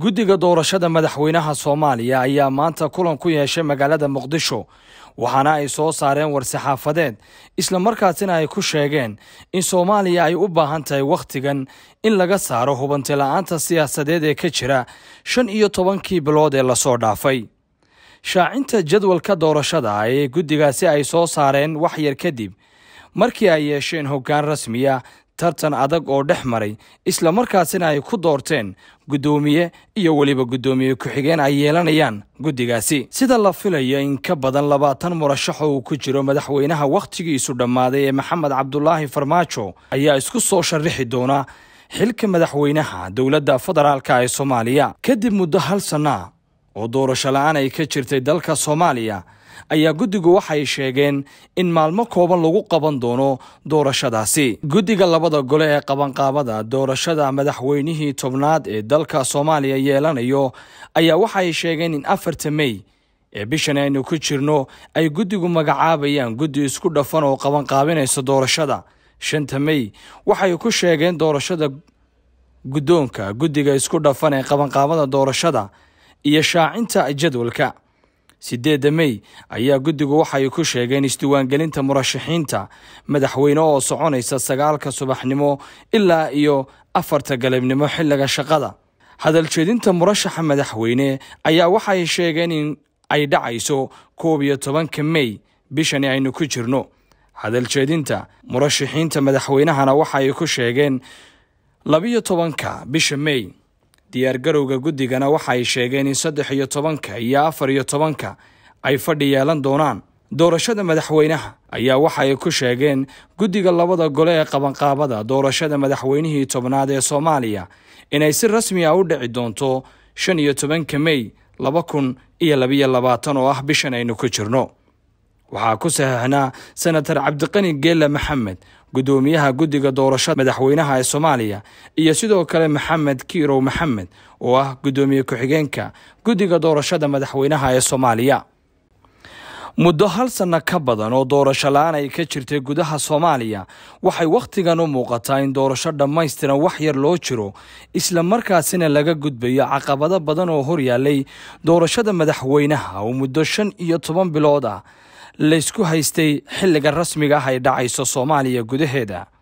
guddiga doorashada madaxweynaha soomaaliya ayaa maanta kulan ku yeeshay magaalada muqdisho waxaana ay soo saareen war-saxaafadeed isla markaasina ay ku sheegeen in soomaaliya ay u baahan tahay wakhtigan in laga saaro hubantila'aanta siyaasadeed ee ka jira shan iyo tobankii bilood ee lasoo dhaafay shaacinta jadwalka doorashada ee guddigaasi ay soo saareen wax yar kadib markii ay yeesheen hoggaan rasmiya tartan adag oo dhex maray isla markaasina ay ku doorteen guddoomiye iyo weliba guddoomiye ku-xigeen ay yeelanayaan guddigaasi sida la filayo in ka badan labaatan murashaxo uu ku jiro madaxweynaha wakhtigiisu dhammaaday ee maxamed cabdulaahi farmaajo ayaa isku soo sharrixi doona xilka madaxweynaha dowladda federaalka ee soomaaliya kadib muddo hal sannaa oo doorasho la'aan ay ka jirtay dalka soomaaliya ayaa guddigu waxay sheegeen in maalmo kooban lagu qaban doono doorashadaasi guddiga labada gole ee qabanqaabada doorashada madaxweynihii tobnaad ee dalka soomaaliya yeelanayo ayaa waxay sheegeen in afarta mey ee bishan aynu ku jirno ay guddigu magacaabayaan guddi isku dhafan oo qabanqaabinaysa doorashada shanta mey waxay ku sheegeen doorashada guddoonka guddiga isku dhafan ee qabanqaabada doorashada iyo shaacinta jadwalka siddeedda mey ayaa guddigu waxay ku sheegeen isdiwaangelinta murashaxiinta madaxweyne oo soconaysa sagaalka subaxnimo ilaa iyo afarta galabnimo xilliga shaqada hadaljeedinta murashaxa madaxweyne ayaa waxay sheegeen in ay dhacayso koob iyo tobanka mey bishani aynu ku jirno hadaljeedinta murashaxiinta madaxweynahana waxay ku sheegeen labiyo tobanka bisha mey diyaargarowga guddigana waxa ay sheegeen in saddex iyo tobanka iyo afar iyo tobanka ay fadhi yeelan doonaan doorashada madaxweynaha ayaa waxa ay ku sheegeen guddiga labada gole ee qabanqaabada doorashada madaxweynihii tobnaad ee soomaaliya inay si rasmi a ah u dhici doonto shan iyo tobanka mey laba kun iyo labiyo labaatan oo ah bishan aynu ku jirno waxaa ku saxeexnaa senatar cabdiqani geela maxamed guddoomiyaha guddiga doorashada madaxweynaha ee soomaaliya iyo sidoo kale maxamed kiirow maxamed oo ah guddoomiye ku-xigeenka guddiga doorashada madaxweynaha ee soomaaliya muddo hal sanno ka badan oo doorasho la-aan ay ka jirtay gudaha soomaaliya waxay wakhtigan u muuqataa in doorasho dhammaystiran wax yar loo jiro isla markaasina laga gudbayo caqabado badan oo hor horyaallay doorashada madaxweynaha oo muddo shan iyo toban bilood ah laysku haystay xilliga rasmiga ah ay dhacayso soomaaliya gudaheeda